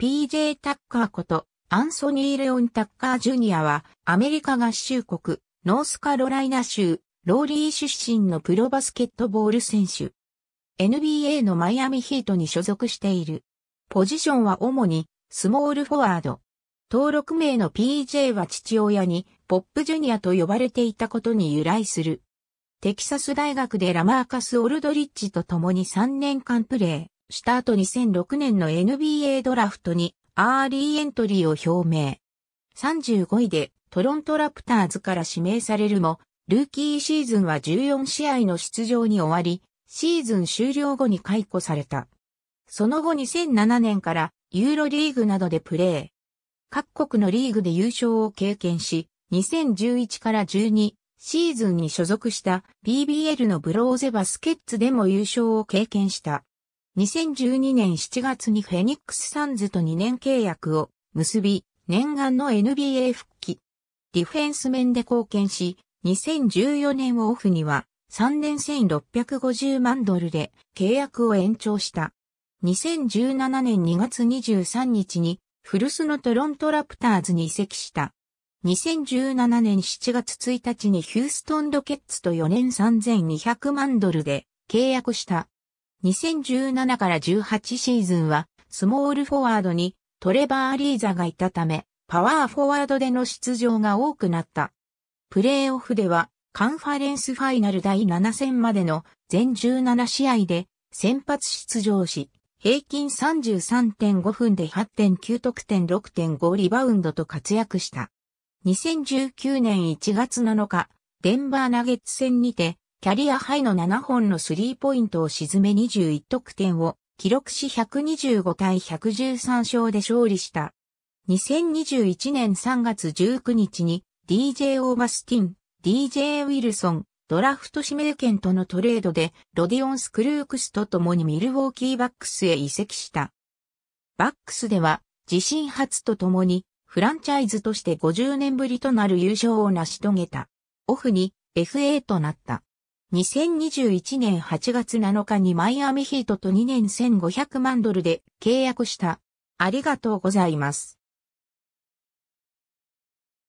PJ タッカーことアンソニー・レオン・タッカー・ジュニアはアメリカ合衆国ノースカロライナ州ローリー出身のプロバスケットボール選手。NBA のマイアミヒートに所属している。ポジションは主にスモールフォワード。登録名の PJ は父親にポップジュニアと呼ばれていたことに由来する。テキサス大学でラマーカス・オルドリッジと共に3年間プレー。した後2006年の NBA ドラフトにアーリーエントリーを表明。35位でトロントラプターズから指名されるも、ルーキーシーズンは14試合の出場に終わり、シーズン終了後に解雇された。その後2007年からユーロリーグなどでプレー。各国のリーグで優勝を経験し、2011から12シーズンに所属した BBL のブローゼバスケッツでも優勝を経験した。2012年7月にフェニックスサンズと2年契約を結び、念願の NBA 復帰。ディフェンス面で貢献し、2014年オフには3年1650万ドルで契約を延長した。2017年2月23日にフルスのトロントラプターズに移籍した。2017年7月1日にヒューストンロケッツと4年3200万ドルで契約した2017から18シーズンは、スモールフォワードにトレバー・リーザがいたため、パワーフォワードでの出場が多くなった。プレーオフでは、カンファレンスファイナル第7戦までの全17試合で先発出場し、平均33.5分で8.9得点6.5リバウンドと活躍した。2019年1月7日、デンバーナゲッツ戦にてキャリアハイの7本のスリーポイントを沈め21得点を記録し125対113勝で勝利した。2021年3月19日に DJ オーバスティン、DJ ウィルソン、ドラフト指名権とのトレードでロディオン・スクルークスと共にミルウォーキーバックスへ移籍した。バックスでは自身初と共にフランチャイズとして50年ぶりとなる優勝を成し遂げた。オフに FA となった。2021年8月7日にマイアミヒートと2年1500万ドルで契約した。ありがとうございます。